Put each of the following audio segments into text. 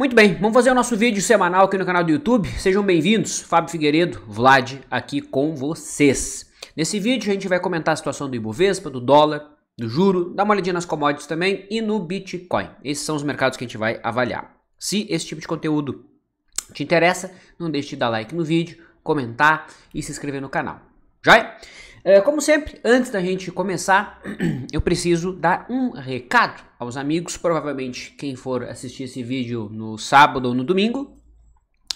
Muito bem, vamos fazer o nosso vídeo semanal aqui no canal do YouTube. Sejam bem-vindos, Fábio Figueiredo, Vlad, aqui com vocês. Nesse vídeo a gente vai comentar a situação do Ibovespa, do dólar, do juro, dar uma olhadinha nas commodities também e no Bitcoin. Esses são os mercados que a gente vai avaliar. Se esse tipo de conteúdo te interessa, não deixe de dar like no vídeo, comentar e se inscrever no canal. Já é? É, como sempre, antes da gente começar, eu preciso dar um recado aos amigos. Provavelmente, quem for assistir esse vídeo no sábado ou no domingo,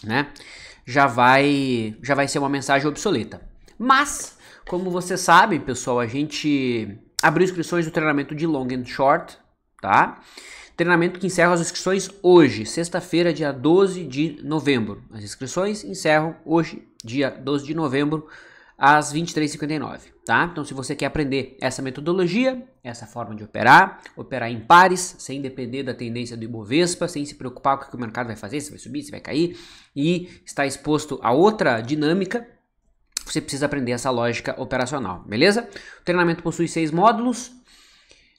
né, já vai, já vai ser uma mensagem obsoleta. Mas, como vocês sabem, pessoal, a gente abriu inscrições do treinamento de long and short, tá? Treinamento que encerra as inscrições hoje, sexta-feira, dia 12 de novembro. As inscrições encerram hoje, dia 12 de novembro às 23h59, tá? Então, se você quer aprender essa metodologia, essa forma de operar, operar em pares, sem depender da tendência do Ibovespa, sem se preocupar com o que o mercado vai fazer, se vai subir, se vai cair, e está exposto a outra dinâmica, você precisa aprender essa lógica operacional, beleza? O treinamento possui seis módulos.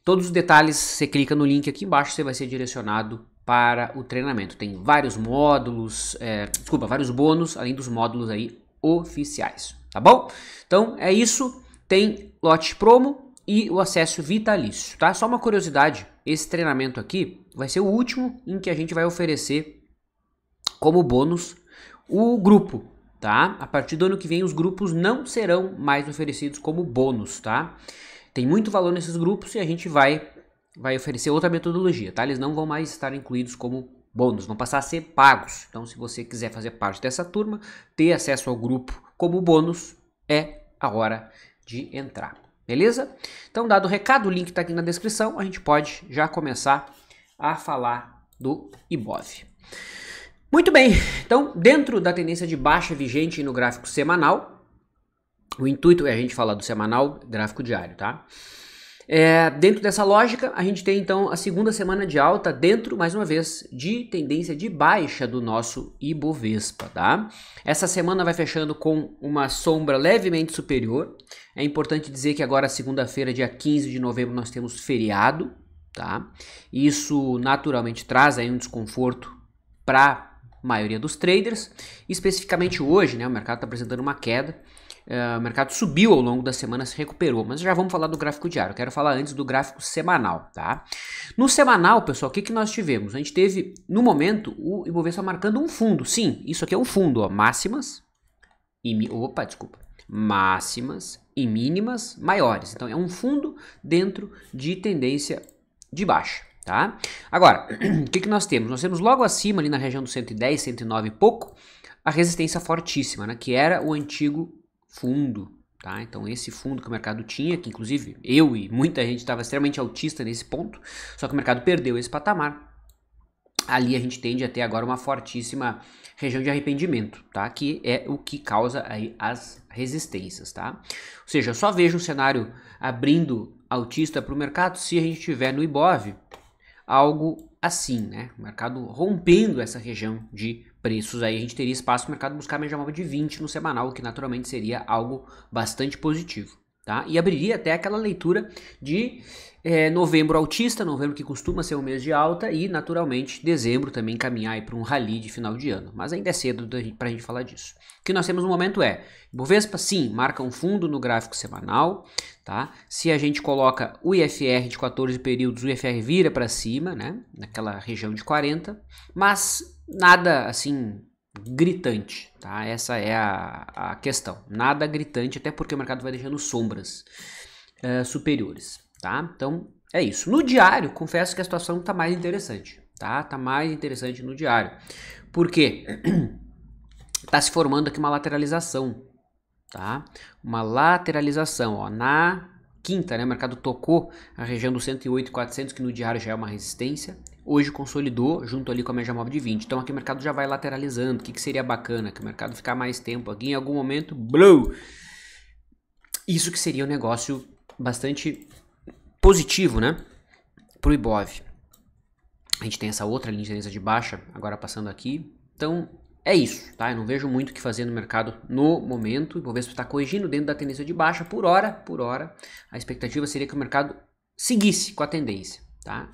Todos os detalhes você clica no link aqui embaixo, você vai ser direcionado para o treinamento. Tem vários módulos, é, desculpa, vários bônus, além dos módulos aí oficiais tá bom? Então é isso, tem lote promo e o acesso vitalício, tá? Só uma curiosidade, esse treinamento aqui vai ser o último em que a gente vai oferecer como bônus o grupo, tá? A partir do ano que vem os grupos não serão mais oferecidos como bônus, tá? Tem muito valor nesses grupos e a gente vai vai oferecer outra metodologia, tá? Eles não vão mais estar incluídos como bônus, vão passar a ser pagos. Então, se você quiser fazer parte dessa turma, ter acesso ao grupo como bônus, é a hora de entrar. Beleza? Então, dado o recado, o link está aqui na descrição, a gente pode já começar a falar do IBOV. Muito bem, então, dentro da tendência de baixa vigente no gráfico semanal, o intuito é a gente falar do semanal, gráfico diário, tá? É, dentro dessa lógica, a gente tem então a segunda semana de alta dentro, mais uma vez, de tendência de baixa do nosso Ibovespa, tá? Essa semana vai fechando com uma sombra levemente superior. É importante dizer que agora, segunda-feira, dia 15 de novembro, nós temos feriado, tá? Isso naturalmente traz aí um desconforto para a maioria dos traders. Especificamente hoje, né, o mercado está apresentando uma queda. É, o mercado subiu ao longo da semana, se recuperou, mas já vamos falar do gráfico diário. quero falar antes do gráfico semanal, tá? No semanal, pessoal, o que, que nós tivemos? A gente teve, no momento, o Ibovespa marcando um fundo. Sim, isso aqui é um fundo, ó, máximas e... Opa, desculpa. Máximas e mínimas maiores. Então, é um fundo dentro de tendência de baixa. Tá? Agora, o que, que nós temos? Nós temos logo acima, ali na região do 110, 109 e pouco, a resistência fortíssima, né? que era o antigo fundo, tá? Então esse fundo que o mercado tinha, que inclusive eu e muita gente estava extremamente autista nesse ponto, só que o mercado perdeu esse patamar. Ali a gente tende a ter agora uma fortíssima região de arrependimento, tá? Que é o que causa aí as resistências, tá? Ou seja, eu só vejo um cenário abrindo autista para o mercado se a gente tiver no IBOV algo assim, né? O mercado rompendo essa região de preços aí, a gente teria espaço para o mercado buscar a média móvel de 20 no semanal, o que naturalmente seria algo bastante positivo. Tá? E abriria até aquela leitura de é, novembro altista, novembro que costuma ser um mês de alta, e naturalmente dezembro também caminhar para um rally de final de ano. Mas ainda é cedo para a gente falar disso. O que nós temos no momento é: Bovespa, sim, marca um fundo no gráfico semanal, Tá? Se a gente coloca o IFR de 14 períodos, o IFR vira para cima, né? naquela região de 40, mas nada assim gritante, tá? Essa é a, a questão. Nada gritante, até porque o mercado vai deixando sombras uh, superiores, tá? Então é isso. No diário, confesso que a situação está mais interessante, tá? Tá mais interessante no diário, porque está se formando aqui uma lateralização, tá? Uma lateralização, ó, na quinta, né, o mercado tocou a região do 108 400, que no diário já é uma resistência. Hoje consolidou junto ali com a média móvel de 20. Então aqui o mercado já vai lateralizando. O que, que seria bacana? Que o mercado ficar mais tempo aqui em algum momento, blow! Isso que seria um negócio bastante positivo, né, pro Ibov. A gente tem essa outra linha de baixa, agora passando aqui. Então, é isso, tá? Eu não vejo muito o que fazer no mercado no momento. O Ibovespa está corrigindo dentro da tendência de baixa por hora, por hora. A expectativa seria que o mercado seguisse com a tendência, tá?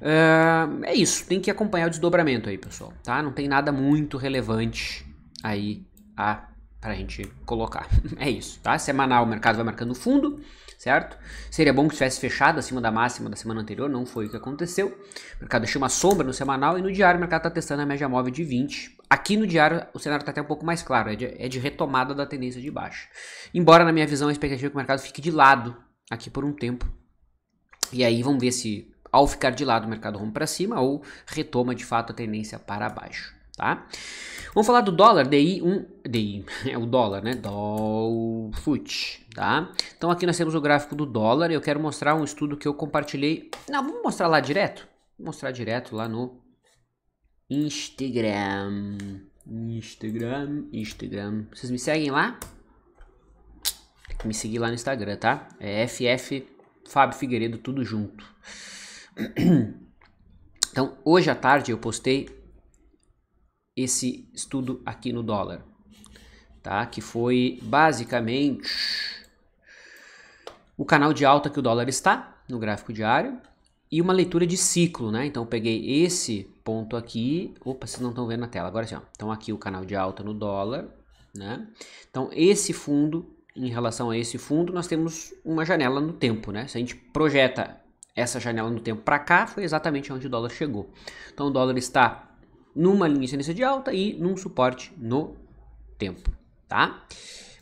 Uh, é isso, tem que acompanhar o desdobramento aí, pessoal, tá? Não tem nada muito relevante aí a pra gente colocar. é isso, tá? Semanal o mercado vai marcando fundo, certo? Seria bom que tivesse fechado acima da máxima da semana anterior, não foi o que aconteceu. O mercado deixou uma sombra no semanal e no diário o mercado está testando a média móvel de 20 Aqui no diário o cenário está até um pouco mais claro, é de, é de, retomada da tendência de baixa. Embora, na minha visão, a expectativa é que o mercado fique de lado aqui por um tempo. E aí vamos ver se, ao ficar de lado, o mercado rompe para cima ou retoma de fato a tendência para baixo. Tá? Vamos falar do dólar, DI1, DI, é o dólar, né? DOLFUT, tá? Então aqui nós temos o gráfico do dólar, eu quero mostrar um estudo que eu compartilhei. Não, vamos mostrar lá direto? Vou mostrar direto lá no Instagram. Instagram, Instagram. Vocês me seguem lá? Tem que me seguir lá no Instagram, tá? É FF Fábio Figueiredo, tudo junto. Então, hoje à tarde eu postei esse estudo aqui no dólar, tá? Que foi basicamente o canal de alta que o dólar está no gráfico diário e uma leitura de ciclo, né? Então, eu peguei esse ponto aqui. Opa, vocês não estão vendo na tela. Agora sim, ó. Então aqui o canal de alta no dólar, né? Então esse fundo, em relação a esse fundo, nós temos uma janela no tempo, né? Se a gente projeta essa janela no tempo para cá, foi exatamente onde o dólar chegou. Então o dólar está numa linha de tendência de alta e num suporte no tempo, tá?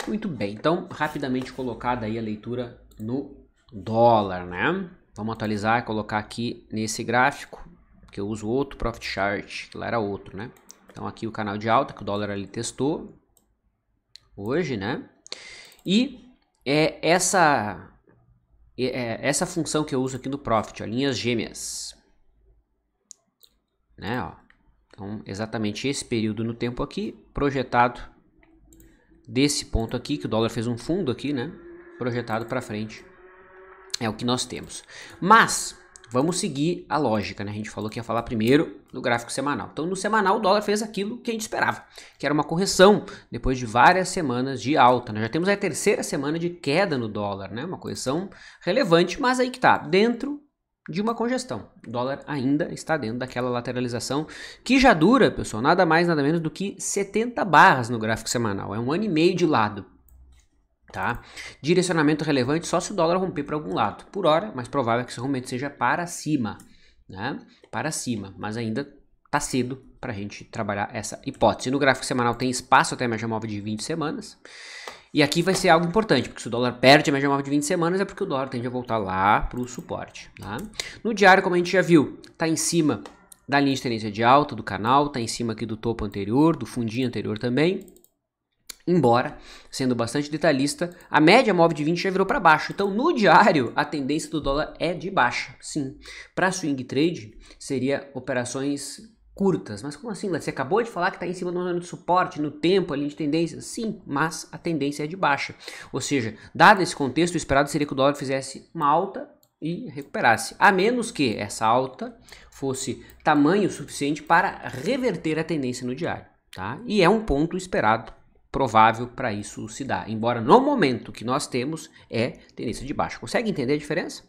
Muito bem. Então, rapidamente colocada aí a leitura no dólar, né? Vamos atualizar, colocar aqui nesse gráfico porque eu uso outro Profit Chart, que lá era outro, né? Então aqui o canal de alta que o dólar ali testou hoje, né? E é essa é, é essa função que eu uso aqui no Profit, ó, linhas gêmeas, né? Ó. Então exatamente esse período no tempo aqui projetado desse ponto aqui que o dólar fez um fundo aqui, né? Projetado para frente é o que nós temos. Mas Vamos seguir a lógica, né? A gente falou que ia falar primeiro no gráfico semanal. Então, no semanal, o dólar fez aquilo que a gente esperava, que era uma correção depois de várias semanas de alta. Né? Já temos a terceira semana de queda no dólar, né? Uma correção relevante, mas aí que tá, dentro de uma congestão. O dólar ainda está dentro daquela lateralização que já dura, pessoal, nada mais, nada menos do que 70 barras no gráfico semanal. É um ano e meio de lado. Tá? Direcionamento relevante só se o dólar romper para algum lado. Por hora, mais provável é que esse rompimento seja para cima. Né? Para cima, mas ainda tá cedo para a gente trabalhar essa hipótese. No gráfico semanal tem espaço até a média móvel de 20 semanas. E aqui vai ser algo importante, porque se o dólar perde a média móvel de 20 semanas, é porque o dólar tende a voltar lá para o suporte. Tá? No diário, como a gente já viu, está em cima da linha de tendência de alta do canal, está em cima aqui do topo anterior, do fundinho anterior também. Embora, sendo bastante detalhista, a média móvel de 20 já virou para baixo. Então, no diário, a tendência do dólar é de baixa, sim. Para swing trade, seria operações curtas. Mas como assim, Você acabou de falar que está em cima do zona de suporte, no tempo ali de tendência? Sim, mas a tendência é de baixa. Ou seja, dado esse contexto, o esperado seria que o dólar fizesse uma alta e recuperasse. A menos que essa alta fosse tamanho suficiente para reverter a tendência no diário. Tá? E é um ponto esperado provável para isso se dar. Embora no momento que nós temos é tendência de baixa. Consegue entender a diferença?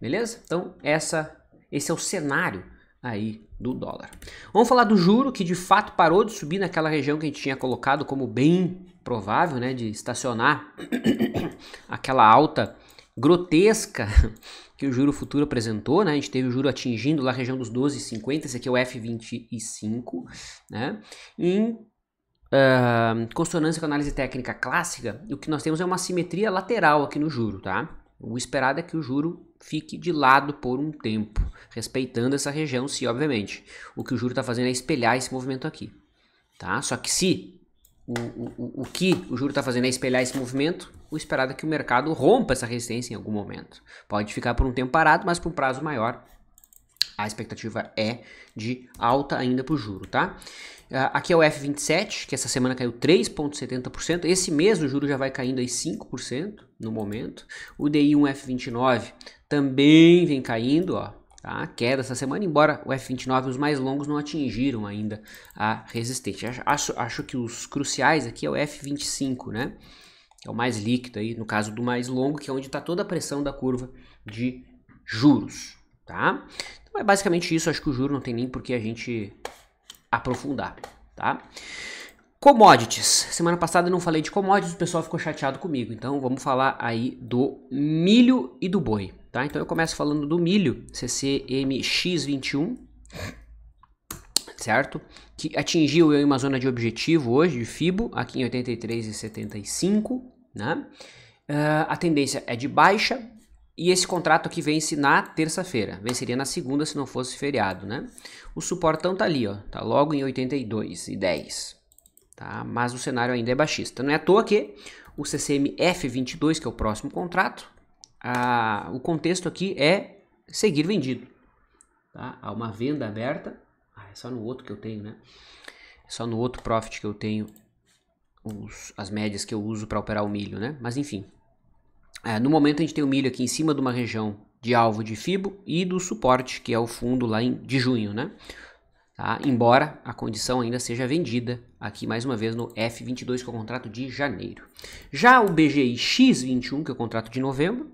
Beleza? Então essa, esse é o cenário aí do dólar. Vamos falar do juro que de fato parou de subir naquela região que a gente tinha colocado como bem provável, né, de estacionar aquela alta grotesca que o juro futuro apresentou, né? A gente teve o juro atingindo lá a região dos 12,50, esse aqui é o F25, né? consonância com análise técnica clássica, o que nós temos é uma simetria lateral aqui no juro, tá? O esperado é que o juro fique de lado por um tempo, respeitando essa região, se obviamente. O que o juro está fazendo é espelhar esse movimento aqui, tá? Só que se o, o, o que o juro está fazendo é espelhar esse movimento, o esperado é que o mercado rompa essa resistência em algum momento. Pode ficar por um tempo parado, mas por um prazo maior a expectativa é de alta ainda para o juro, tá? Ah, aqui é o F27, que essa semana caiu 3,70%. Esse mês o juro já vai caindo aí 5% no momento. O DI1F29 também vem caindo, ó. Tá? Queda essa semana, embora o F29 os mais longos não atingiram ainda a resistência. Acho, acho que os cruciais aqui é o F25, né? É o mais líquido aí, no caso do mais longo, que é onde está toda a pressão da curva de juros, tá? Então é basicamente isso, acho que o juro não tem nem por que a gente aprofundar, tá? Commodities. Semana passada eu não falei de commodities, o pessoal ficou chateado comigo. Então vamos falar aí do milho e do boi, tá? Então eu começo falando do milho, CCMX21, certo? Que atingiu eu, uma zona de objetivo hoje de FIBO, aqui em 83,75, né? Uh, a tendência é de baixa, e esse contrato que vence na terça-feira, venceria na segunda se não fosse feriado, né? O suportão tá ali, ó, tá logo em 82 e 10, tá? Mas o cenário ainda é baixista. Não é à toa que o CCM F22, que é o próximo contrato, a, o contexto aqui é seguir vendido, tá? Há uma venda aberta, ah, é só no outro que eu tenho, né? É só no outro profit que eu tenho os, as médias que eu uso para operar o milho, né? Mas enfim, é, no momento a gente tem o milho aqui em cima de uma região de alvo de FIBO e do suporte, que é o fundo lá em, de junho, né? Tá? Embora a condição ainda seja vendida aqui mais uma vez no F22, que é o contrato de janeiro. Já o BGI X21, que é o contrato de novembro,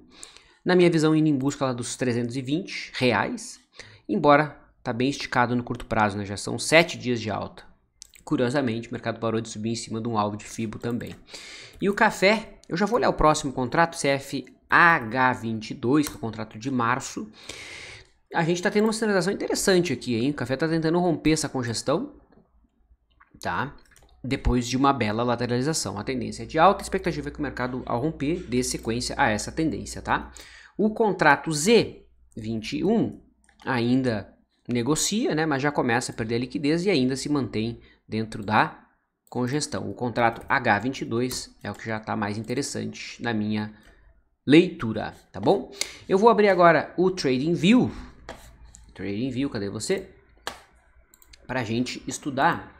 na minha visão indo em busca lá dos 320 reais, embora está bem esticado no curto prazo, né? Já são 7 dias de alta. Curiosamente, o mercado parou de subir em cima de um alvo de FIBO também. E o café eu já vou olhar o próximo contrato, CFH22, que é o contrato de março. A gente está tendo uma sinalização interessante aqui, hein? O café está tentando romper essa congestão, tá? Depois de uma bela lateralização. A tendência é de alta, a expectativa é que o mercado, ao romper, dê sequência a essa tendência, tá? O contrato Z21 ainda negocia, né? Mas já começa a perder a liquidez e ainda se mantém dentro da congestão. O contrato H22 é o que já está mais interessante na minha leitura, tá bom? Eu vou abrir agora o TradingView. TradingView, cadê você? Para a gente estudar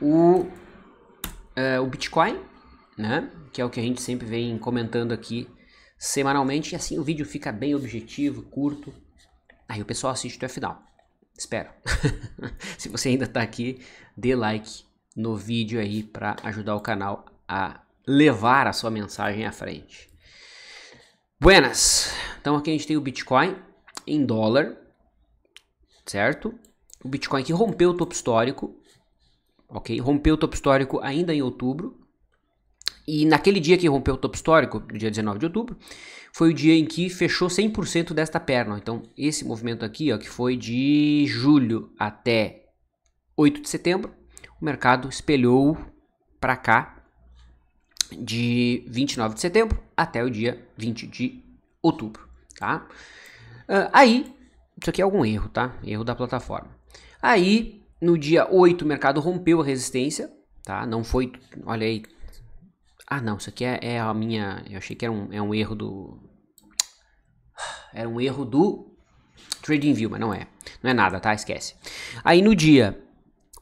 o, uh, o Bitcoin, né? Que é o que a gente sempre vem comentando aqui semanalmente. E assim o vídeo fica bem objetivo, curto. Aí o pessoal assiste até o final. Espero. Se você ainda está aqui, dê like no vídeo aí para ajudar o canal a levar a sua mensagem à frente. Buenas! Então aqui a gente tem o Bitcoin em dólar, certo? O Bitcoin que rompeu o topo histórico, ok? Rompeu o topo histórico ainda em outubro. E naquele dia que rompeu o topo histórico, dia 19 de outubro, foi o dia em que fechou 100% desta perna. Então, esse movimento aqui, ó, que foi de julho até 8 de setembro, o mercado espelhou para cá de 29 de setembro até o dia 20 de outubro, tá? Ah, aí, isso aqui é algum erro, tá? Erro da plataforma. Aí, no dia 8, o mercado rompeu a resistência, tá? Não foi, olha aí. Ah, não, isso aqui é, é a minha, eu achei que era um, é um erro do, era um erro do TradingView, mas não é. Não é nada, tá? Esquece. Aí no dia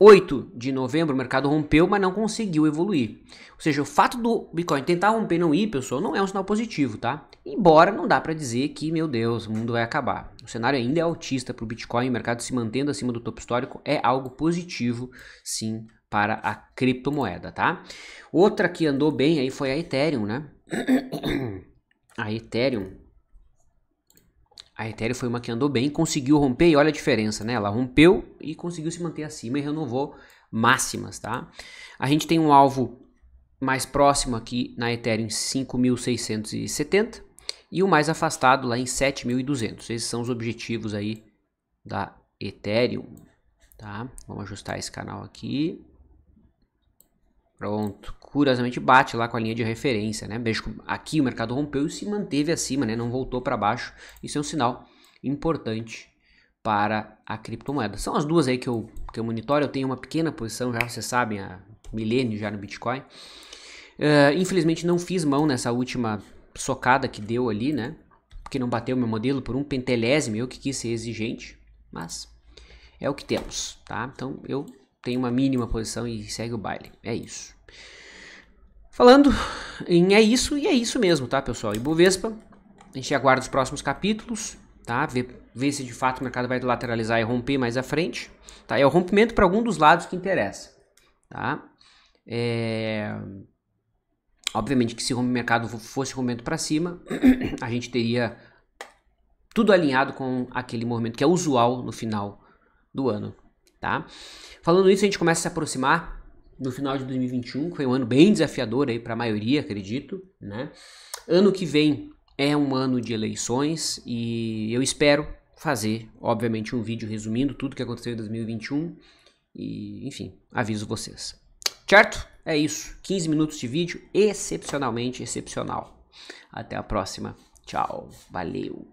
8 de novembro, o mercado rompeu, mas não conseguiu evoluir. Ou seja, o fato do Bitcoin tentar romper não ir, pessoal, não é um sinal positivo, tá? Embora não dá para dizer que, meu Deus, o mundo vai acabar. O cenário ainda é altista para o Bitcoin, o mercado se mantendo acima do topo histórico é algo positivo, sim, para a criptomoeda, tá? Outra que andou bem aí foi a Ethereum, né? A Ethereum a Ethereum foi uma que andou bem, conseguiu romper e olha a diferença, né? Ela rompeu e conseguiu se manter acima e renovou máximas, tá? A gente tem um alvo mais próximo aqui na Ethereum 5.670 e o mais afastado lá em 7.200. Esses são os objetivos aí da Ethereum, tá? Vamos ajustar esse canal aqui. Pronto, curiosamente bate lá com a linha de referência, né? Beijo. aqui o mercado rompeu e se manteve acima, né? Não voltou para baixo. Isso é um sinal importante para a criptomoeda. São as duas aí que eu, que eu monitoro. Eu tenho uma pequena posição já, vocês sabem, há milênio já no Bitcoin. Uh, infelizmente não fiz mão nessa última socada que deu ali, né? Porque não bateu meu modelo por um pentelésimo, eu que quis ser exigente, mas é o que temos, tá? Então eu tem uma mínima posição e segue o baile. É isso. Falando em é isso e é isso mesmo, tá, pessoal? Ibovespa, a gente aguarda os próximos capítulos, tá? Ver, ver se de fato o mercado vai lateralizar e romper mais à frente, tá? É o rompimento para algum dos lados que interessa, tá? É... Obviamente que se o mercado fosse rompendo para cima, a gente teria tudo alinhado com aquele movimento que é usual no final do ano tá? Falando isso, a gente começa a se aproximar no final de 2021, que foi um ano bem desafiador aí para a maioria, acredito, né? Ano que vem é um ano de eleições e eu espero fazer, obviamente, um vídeo resumindo tudo que aconteceu em 2021 e, enfim, aviso vocês. Certo? É isso. 15 minutos de vídeo, excepcionalmente excepcional. Até a próxima. Tchau. Valeu.